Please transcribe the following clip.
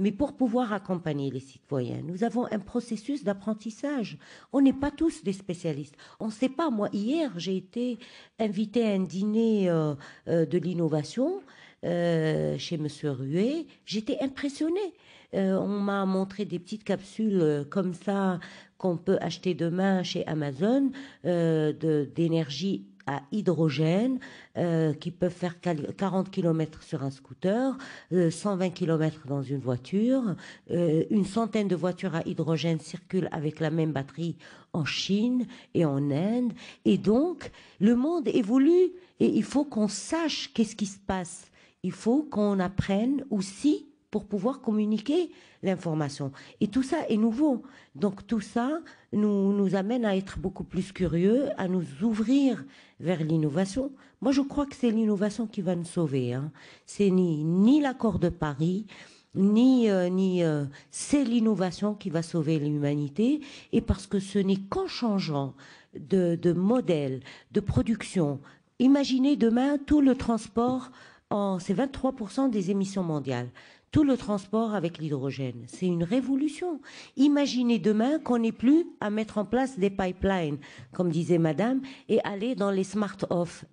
Mais pour pouvoir accompagner les citoyens, nous avons un processus d'apprentissage. On n'est pas tous des spécialistes. On ne sait pas. Moi, hier, j'ai été invité à un dîner euh, euh, de l'innovation euh, chez M. Ruet. J'étais impressionnée. on m'a montré des petites capsules comme ça qu'on peut acheter demain chez Amazon d'énergie hydrogène euh, qui peuvent faire 40 km sur un scooter, 120 euh, km dans une voiture. Euh, une centaine de voitures à hydrogène circulent avec la même batterie en Chine et en Inde. Et donc, le monde évolue et il faut qu'on sache qu'est-ce qui se passe. Il faut qu'on apprenne aussi pour pouvoir communiquer l'information. Et tout ça est nouveau. Donc tout ça nous, nous amène à être beaucoup plus curieux, à nous ouvrir vers l'innovation. Moi, je crois que c'est l'innovation qui va nous sauver. Hein. C'est ni, ni l'accord de Paris, ni, euh, ni euh, c'est l'innovation qui va sauver l'humanité. Et parce que ce n'est qu'en changeant de, de modèle, de production, imaginez demain tout le transport en c'est 23% des émissions mondiales tout le transport avec l'hydrogène. C'est une révolution. Imaginez demain qu'on n'ait plus à mettre en place des pipelines, comme disait Madame, et aller dans les smart-off.